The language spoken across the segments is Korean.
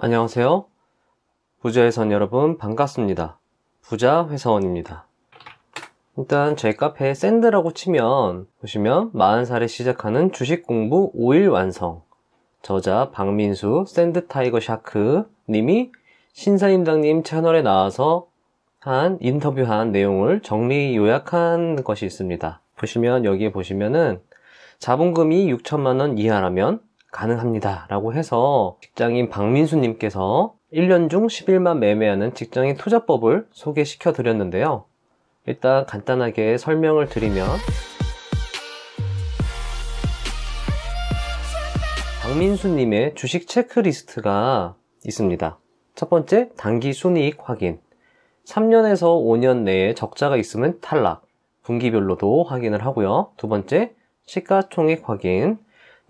안녕하세요. 부자회선 여러분 반갑습니다. 부자 회사원입니다. 일단 제카페 샌드라고 치면 보시면 40살에 시작하는 주식 공부 5일 완성 저자 박민수 샌드 타이거 샤크 님이 신사임당님 채널에 나와서 한 인터뷰한 내용을 정리 요약한 것이 있습니다. 보시면 여기에 보시면은 자본금이 6천만 원 이하라면 가능합니다. 라고 해서 직장인 박민수님께서 1년 중 10일만 매매하는 직장인 투자법을 소개시켜 드렸는데요. 일단 간단하게 설명을 드리면 박민수님의 주식 체크리스트가 있습니다. 첫 번째, 단기 순이익 확인. 3년에서 5년 내에 적자가 있으면 탈락. 분기별로도 확인을 하고요. 두 번째, 시가총액 확인.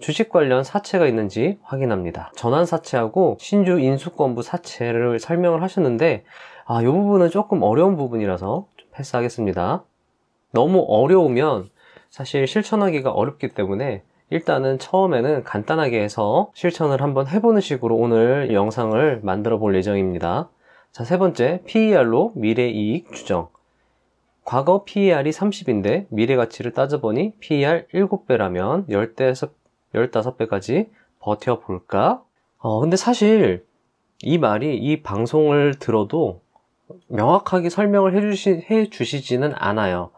주식 관련 사채가 있는지 확인합니다. 전환 사채하고 신주 인수권부 사채를 설명을 하셨는데 아, 이 부분은 조금 어려운 부분이라서 패스하겠습니다. 너무 어려우면 사실 실천하기가 어렵기 때문에 일단은 처음에는 간단하게 해서 실천을 한번 해보는 식으로 오늘 영상을 만들어 볼 예정입니다. 자, 세 번째, PER로 미래 이익 추정. 과거 PER이 30인데 미래 가치를 따져보니 PER 7배라면 1 0대에서 15배까지 버텨볼까? 어, 근데 사실 이 말이 이 방송을 들어도 명확하게 설명을 해주시, 해주시지는 않아요.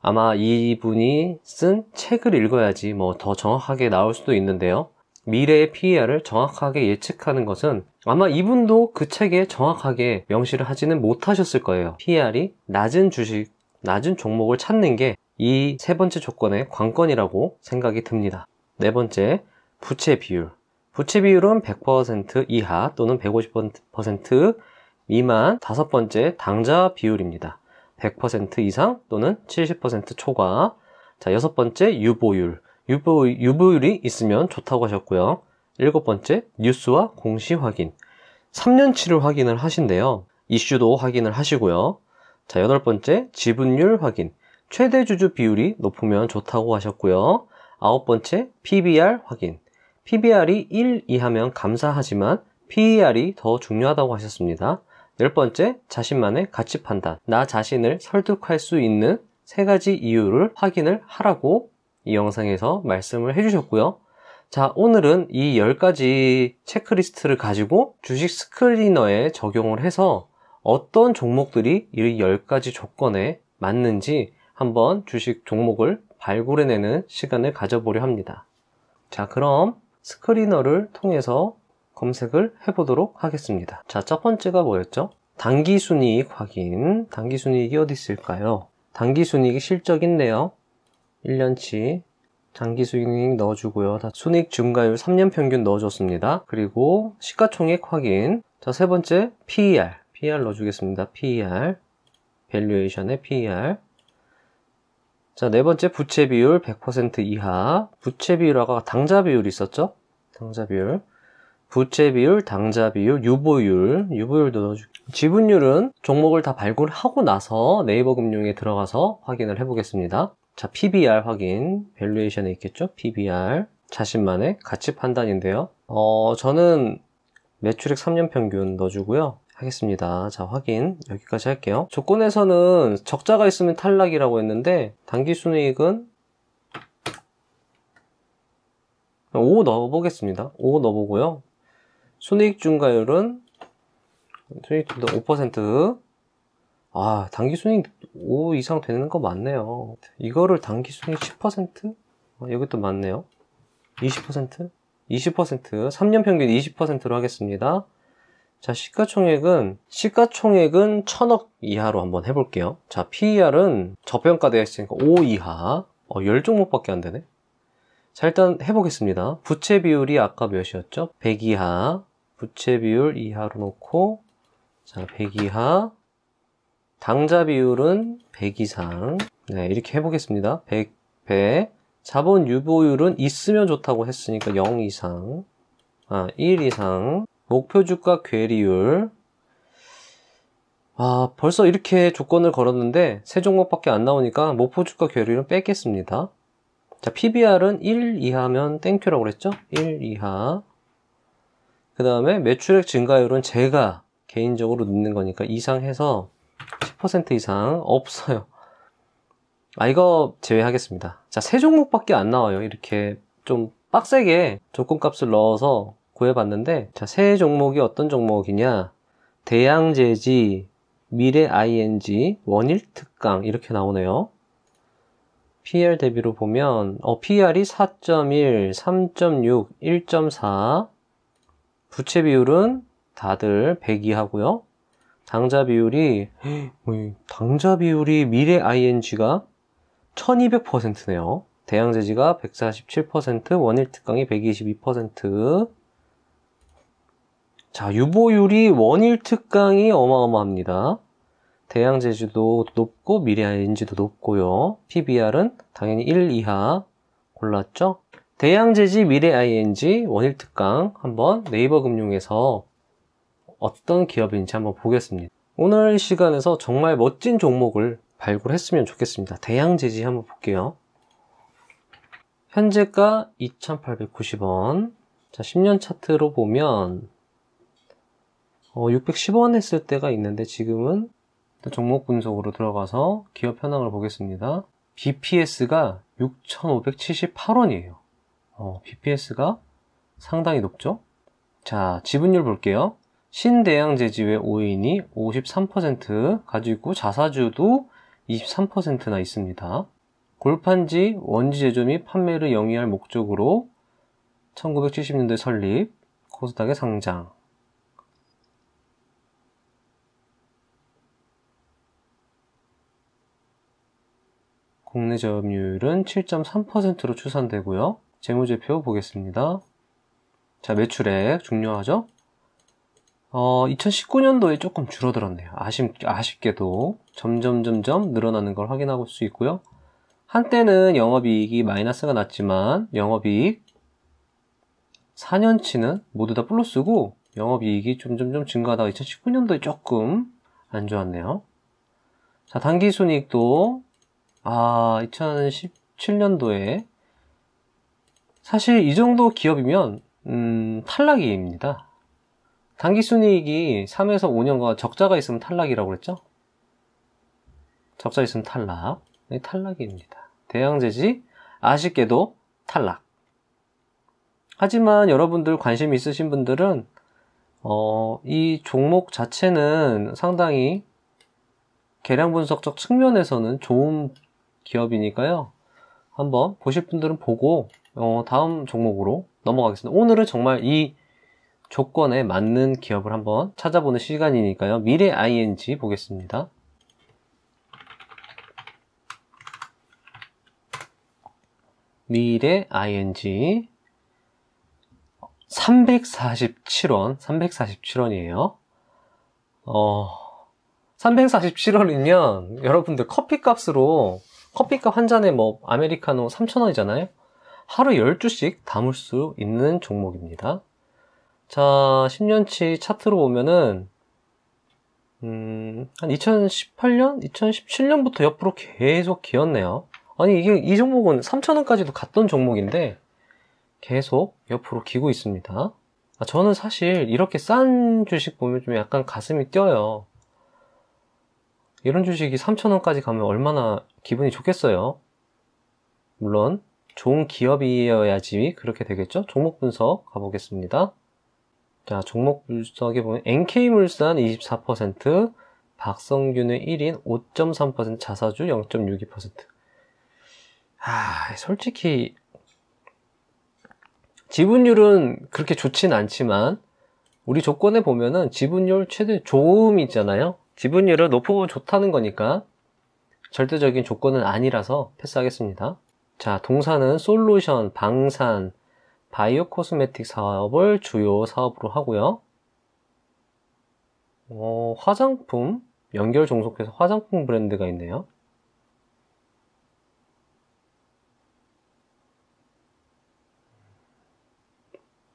아마 이분이 쓴 책을 읽어야지 뭐 더 정확하게 나올 수도 있는데요. 미래의 PER을 정확하게 예측하는 것은 아마 이분도 그 책에 정확하게 명시를 하지는 못하셨을 거예요. PER이 낮은 주식, 낮은 종목을 찾는 게 이 세 번째 조건의 관건이라고 생각이 듭니다. 네 번째, 부채 비율. 부채 비율은 100% 이하 또는 150% 미만 다섯 번째 당좌 비율입니다. 100% 이상 또는 70% 초과 자 여섯 번째 유보율 유보, 유보율이 있으면 좋다고 하셨고요 일곱 번째 뉴스와 공시 확인 3년치를 확인을 하신대요 이슈도 확인을 하시고요 자 여덟 번째 지분율 확인 최대 주주 비율이 높으면 좋다고 하셨고요 아홉 번째, PBR 확인. PBR이 1 이하면 감사하지만 PER이 더 중요하다고 하셨습니다. 열 번째, 자신만의 가치 판단. 나 자신을 설득할 수 있는 세 가지 이유를 확인을 하라고 이 영상에서 말씀을 해주셨고요. 자, 오늘은 이 10가지 체크리스트를 가지고 주식 스크리너에 적용을 해서 어떤 종목들이 이 10가지 조건에 맞는지 한번 주식 종목을 발굴해내는 시간을 가져보려 합니다. 자 그럼 스크리너를 통해서 검색을 해보도록 하겠습니다. 자 첫 번째가 뭐였죠? 단기순이익 확인 단기순이익이 어디 있을까요? 단기순이익이 실적인데요. 1년치 장기순이익 넣어주고요. 다 순익 증가율 3년 평균 넣어줬습니다. 그리고 시가총액 확인 자 세 번째 PER PER 넣어주겠습니다. PER 밸류에이션의 PER 자, 네 번째 부채 비율 100% 이하. 부채 비율 하고 당자 비율 있었죠? 당자 비율. 부채 비율, 당자 비율, 유보율, 유보율도 넣어줄게 지분율은 종목을 다 발굴하고 나서 네이버 금융에 들어가서 확인을 해보겠습니다. 자, PBR 확인, 밸류에이션에 있겠죠? PBR, 자신만의 가치 판단인데요. 어, 저는 매출액 3년 평균 넣어주고요. 하겠습니다. 자, 확인 여기까지 할게요. 조건에서는 적자가 있으면 탈락이라고 했는데 당기 순이익은 5 넣어보겠습니다. 5 넣어보고요. 순이익 중과율은 5% 아, 당기 순이익 5 이상 되는 거 맞네요. 이거를 당기 순이익 10%? 여기도 아, 맞네요. 20%? 20% 3년 평균 20%로 하겠습니다. 자, 시가총액은, 시가총액은 천억 이하로 한번 해볼게요. 자, PER은 저평가되어 있으니까 5 이하. 어, 10종목밖에 안 되네. 자, 일단 해보겠습니다. 부채 비율이 아까 몇이었죠? 100 이하. 부채 비율 이하로 놓고, 자, 100 이하. 당좌 비율은 100 이상. 네, 이렇게 해보겠습니다. 100, 100. 자본 유보율은 있으면 좋다고 했으니까 0 이상. 아, 1 이상. 목표 주가 괴리율. 아, 벌써 이렇게 조건을 걸었는데 세 종목밖에 안 나오니까 목표 주가 괴리율은 뺐겠습니다. 자, PBR은 1 이하면 땡큐라고 그랬죠? 1 이하. 그 다음에 매출액 증가율은 제가 개인적으로 넣는 거니까 이상해서 10% 이상 없어요. 아, 이거 제외하겠습니다. 자, 세 종목밖에 안 나와요. 이렇게 좀 빡세게 조건값을 넣어서 구해봤는데 자, 세 종목이 어떤 종목이냐 대양제지, 미래 ING, 원일특강 이렇게 나오네요. PR 대비로 보면 어, PR이 4.1, 3.6, 1.4 부채 비율은 다들 100 이하고요. 당좌 비율이 당좌 비율이 미래 ING가 1200%네요. 대양제지가 147%, 원일특강이 122%, 자, 유보율이 원일 특강이 어마어마합니다. 대양 제주도 높고 미래한 인지도 높고요. PBR은 당연히 1 이하 골랐죠. 대양 제지 미래 ING 원일 특강 한번 네이버 금융에서 어떤 기업인지 한번 보겠습니다. 오늘 시간에서 정말 멋진 종목을 발굴했으면 좋겠습니다. 대양 제지 한번 볼게요. 현재가 2,890원. 자, 10년 차트로 보면 어, 610원 했을 때가 있는데 지금은 종목 분석으로 들어가서 기업 현황을 보겠습니다. BPS가 6,578원이에요. 어, BPS가 상당히 높죠? 자, 지분율 볼게요. 신대양제지회 5인이 53% 가지고 있고 자사주도 23%나 있습니다. 골판지 원지제조 및 판매를 영위할 목적으로 1970년대 설립, 코스닥의 상장, 국내 점유율은 7.3%로 추산되고요. 재무제표 보겠습니다. 자, 매출액 중요하죠? 어, 2019년도에 조금 줄어들었네요. 아쉽, 아쉽게도 점점 점점 늘어나는 걸 확인할 수 있고요. 한때는 영업이익이 마이너스가 났지만 영업이익 4년치는 모두 다 플러스고 영업이익이 점점점 증가하다가 2019년도에 조금 안 좋았네요. 자, 단기순이익도 아, 2017년도에 사실 이 정도 기업이면 음, 탈락입니다. 단기순이익이 3에서 5년과 적자가 있으면 탈락이라고 그랬죠? 적자 있으면 탈락. 네, 탈락입니다. 대양제지 아쉽게도 탈락. 하지만 여러분들 관심 있으신 분들은 어, 이 종목 자체는 상당히 계량 분석적 측면에서는 좋은 기업이니까요. 한번 보실 분들은 보고 어, 다음 종목으로 넘어가겠습니다. 오늘은 정말 이 조건에 맞는 기업을 한번 찾아보는 시간이니까요. 미래 ING 보겠습니다. 미래 ING 347원, 347원이에요. 어, 347원이면 여러분들 커피 값으로 커피값 한 잔에 뭐 아메리카노 3,000원이잖아요. 하루 12씩 담을 수 있는 종목입니다. 자, 10년치 차트로 보면은 음, 한 2018년, 2017년부터 옆으로 계속 기었네요. 아니 이게 이 종목은 3,000원까지도 갔던 종목인데 계속 옆으로 기고 있습니다. 아, 저는 사실 이렇게 싼 주식 보면 좀 약간 가슴이 뛰어요. 이런 주식이 3,000원까지 가면 얼마나 기분이 좋겠어요. 물론 좋은 기업이어야지 그렇게 되겠죠. 종목 분석 가보겠습니다. 자, 종목 분석에 보면 NK물산 24%, 박성균의 1인 5.3%, 자사주 0.62%. 아, 솔직히 지분율은 그렇게 좋진 않지만 우리 조건에 보면은 지분율 최대 좋음이 있잖아요. 지분율을 높으면 좋다는 거니까 절대적인 조건은 아니라서 패스하겠습니다. 자, 동사는 솔루션, 방산, 바이오 코스메틱 사업을 주요 사업으로 하고요. 어, 화장품, 연결 종속해서 화장품 브랜드가 있네요.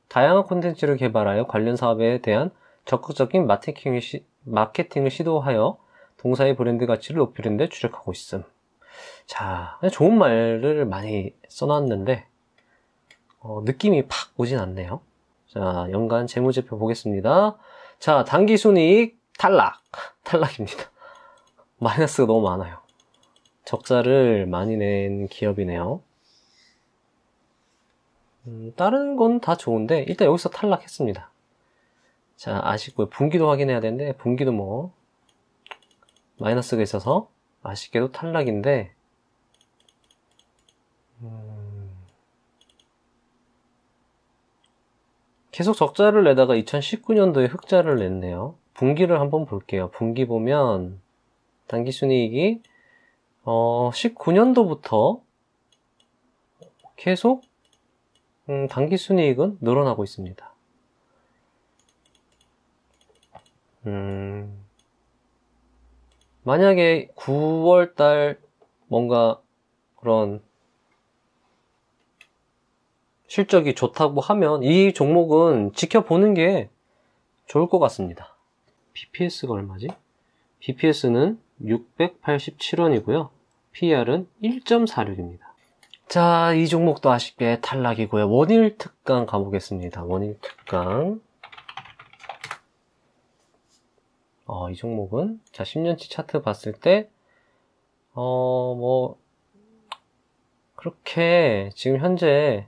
다양한 콘텐츠를 개발하여 관련 사업에 대한 적극적인 마케팅을, 시, 마케팅을 시도하여 동사의 브랜드 가치를 높이는 데 주력하고 있음. 자, 좋은 말을 많이 써놨는데 어, 느낌이 팍 오진 않네요. 자, 연간 재무제표 보겠습니다. 자, 단기순이익 탈락. 탈락입니다. 마이너스가 너무 많아요. 적자를 많이 낸 기업이네요. 음, 다른 건 다 좋은데 일단 여기서 탈락했습니다. 자, 아쉽고요. 분기도 확인해야 되는데 분기도 뭐 마이너스가 있어서 아쉽게도 탈락인데 음, 계속 적자를 내다가 2019년도에 흑자를 냈네요. 분기를 한번 볼게요. 분기 보면 단기순이익이 어, 19년도부터 계속 음, 단기순이익은 늘어나고 있습니다. 음, 만약에 9월달 뭔가 그런 실적이 좋다고 하면 이 종목은 지켜보는 게 좋을 것 같습니다. BPS가 얼마지? BPS는 687원이고요. PR은 1.46입니다. 자, 이 종목도 아쉽게 탈락이고요. 원일 특강 가보겠습니다. 원일 특강. 어, 이 종목은 자 10년치 차트 봤을 때 어 뭐 그렇게 지금 현재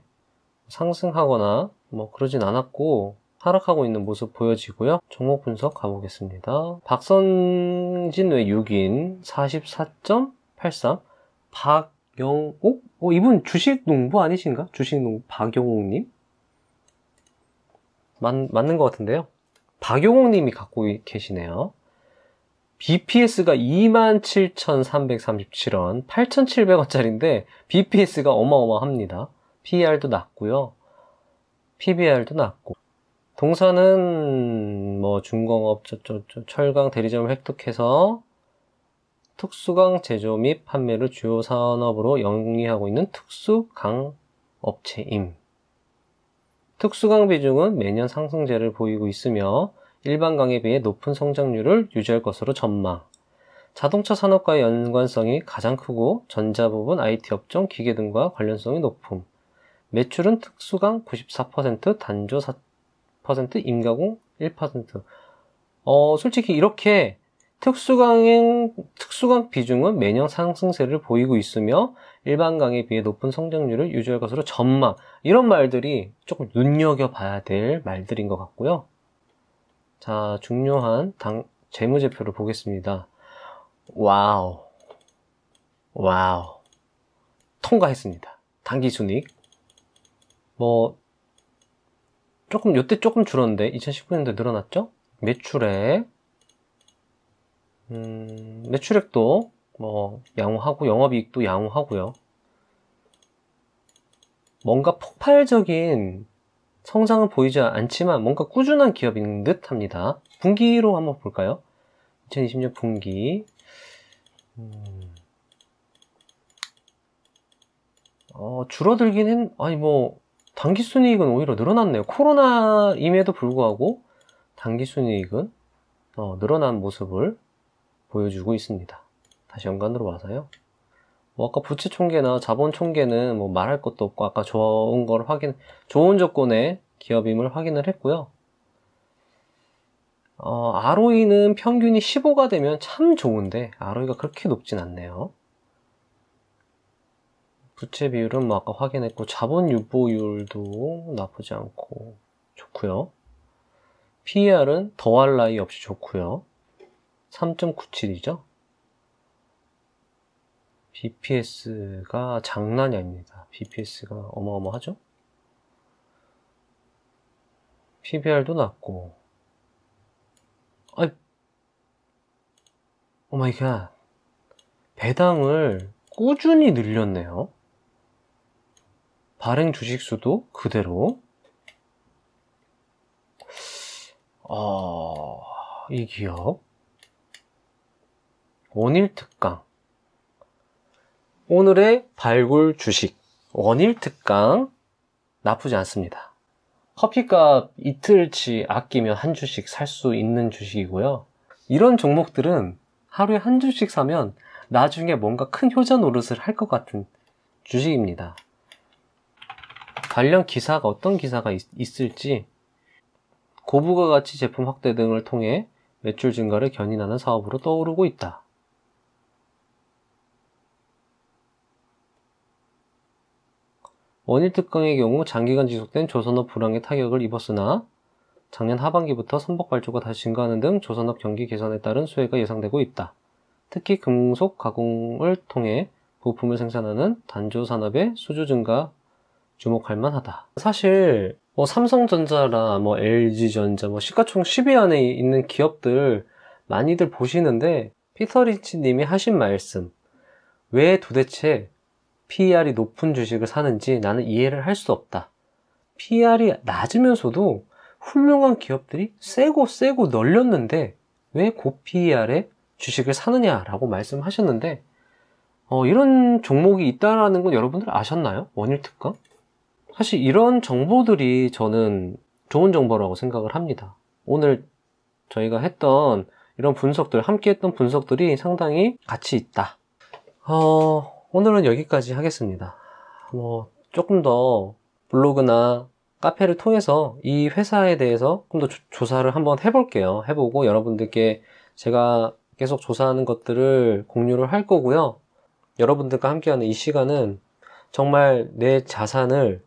상승하거나 뭐 그러진 않았고 하락하고 있는 모습 보여지고요. 종목 분석 가보겠습니다. 박선진 외 6인 44.83 박영옥? 어, 이분 주식 농부 아니신가? 주식 농부 박영옥님? 맞, 맞는 것 같은데요. 박용옥 님이 갖고 계시네요. BPS가 27,337원, 8,700원짜리인데 BPS가 어마어마합니다. PER도 낮고요. PBR도 낮고. 동사는 뭐 중공업 저저저 철강 대리점을 획득해서 특수강 제조 및 판매를 주요 산업으로 영위하고 있는 특수강 업체임. 특수강 비중은 매년 상승세를 보이고 있으며 일반 강에 비해 높은 성장률을 유지할 것으로 전망. 자동차 산업과의 연관성이 가장 크고 전자 부분, IT 업종, 기계 등과 관련성이 높음. 매출은 특수강 94%, 단조 4%, 임가공 1%. 어, 솔직히 이렇게 특수강행, 특수강 비중은 매년 상승세를 보이고 있으며 일반 강에 비해 높은 성장률을 유지할 것으로 전망 이런 말들이 조금 눈여겨봐야 될 말들인 것 같고요. 자 중요한 당, 재무제표를 보겠습니다. 와우 와우 통과했습니다. 단기순익 뭐 조금 요 때 조금 줄었는데 2019년도에 늘어났죠? 매출액 음, 매출액도 뭐 양호하고 영업이익도 양호하고요. 뭔가 폭발적인 성장을 보이지 않지만 뭔가 꾸준한 기업인 듯 합니다. 분기로 한번 볼까요? 2020년 분기. 음... 어, 줄어들긴 했, 아니 뭐, 단기순이익은 오히려 늘어났네요. 코로나임에도 불구하고 단기순이익은 어, 늘어난 모습을 보여주고 있습니다. 다시 연관으로 와서요. 뭐 아까 부채 총계나 자본 총계는 뭐 말할 것도 없고 아까 좋은 걸 확인, 좋은 조건의 기업임을 확인을 했고요. 어, ROE는 평균이 15가 되면 참 좋은데 ROE가 그렇게 높진 않네요. 부채 비율은 뭐 아까 확인했고 자본 유보율도 나쁘지 않고 좋고요. PER은 더할 나위 없이 좋고요. 3.97이죠. BPS가 장난이 아닙니다. BPS가 어마어마하죠? PBR도 낮고, 아이, 오 마이 갓. 배당을 꾸준히 늘렸네요. 발행 주식수도 그대로. 아이 기업. 원일 특강. 오늘의 발굴 주식 원일 특강 나쁘지 않습니다. 커피값 이틀치 아끼면 한 주씩 살 수 있는 주식이고요. 이런 종목들은 하루에 한 주씩 사면 나중에 뭔가 큰 효자 노릇을 할 것 같은 주식입니다. 관련 기사가 어떤 기사가 있, 을지 고부가 가치 제품 확대 등을 통해 매출 증가를 견인하는 사업으로 떠오르고 있다. 원일 특강의 경우 장기간 지속된 조선업 불황의 타격을 입었으나 작년 하반기부터 선박 발주가 다시 증가하는 등 조선업 경기 개선에 따른 수혜가 예상되고 있다. 특히 금속 가공을 통해 부품을 생산하는 단조 산업의 수주 증가 주목할 만하다. 사실 뭐 삼성전자라 뭐 LG전자 뭐 시가총 10위 안에 있는 기업들 많이들 보시는데 피터 리치 님이 하신 말씀 왜 도대체 PER이 높은 주식을 사는지 나는 이해를 할 수 없다. PER이 낮으면서도 훌륭한 기업들이 세고 세고 널렸는데 왜 고PER에 주식을 사느냐라고 말씀하셨는데 어, 이런 종목이 있다라는 건 여러분들 아셨나요? 원일 특강? 사실 이런 정보들이 저는 좋은 정보라고 생각을 합니다. 오늘 저희가 했던 이런 분석들, 함께 했던 분석들이 상당히 가치 있다. 어, 오늘은 여기까지 하겠습니다. 뭐 조금 더 블로그나 카페를 통해서 이 회사에 대해서 조금 더 조, 조사를 한번 해볼게요. 해보고 여러분들께 제가 계속 조사하는 것들을 공유를 할 거고요. 여러분들과 함께하는 이 시간은 정말 내 자산을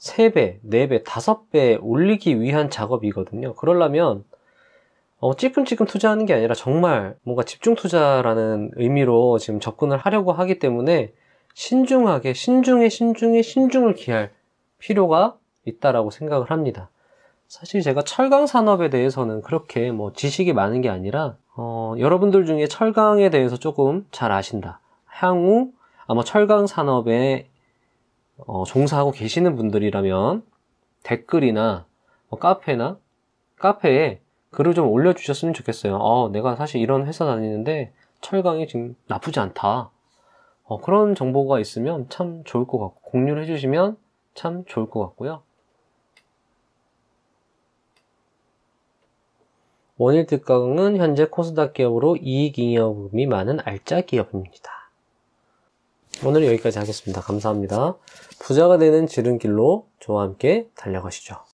3배, 4배, 5배 올리기 위한 작업이거든요. 그러려면 어, 찌끔찌끔 투자하는 게 아니라 정말 뭔가 집중 투자라는 의미로 지금 접근을 하려고 하기 때문에 신중하게 신중에 신중에 신중을 기할 필요가 있다라고 생각을 합니다. 사실 제가 철강 산업에 대해서는 그렇게 뭐 지식이 많은 게 아니라 어, 여러분들 중에 철강에 대해서 조금 잘 아신다. 향후 아마 철강 산업에 어, 종사하고 계시는 분들이라면 댓글이나 뭐 카페나 카페에 글을 좀 올려주셨으면 좋겠어요. 어, 내가 사실 이런 회사 다니는데 철강이 지금 나쁘지 않다. 어, 그런 정보가 있으면 참 좋을 것 같고, 공유를 해주시면 참 좋을 것 같고요. 원일특강은 현재 코스닥 기업으로 이익잉여금이 많은 알짜 기업입니다. 오늘 여기까지 하겠습니다. 감사합니다. 부자가 되는 지름길로 저와 함께 달려가시죠.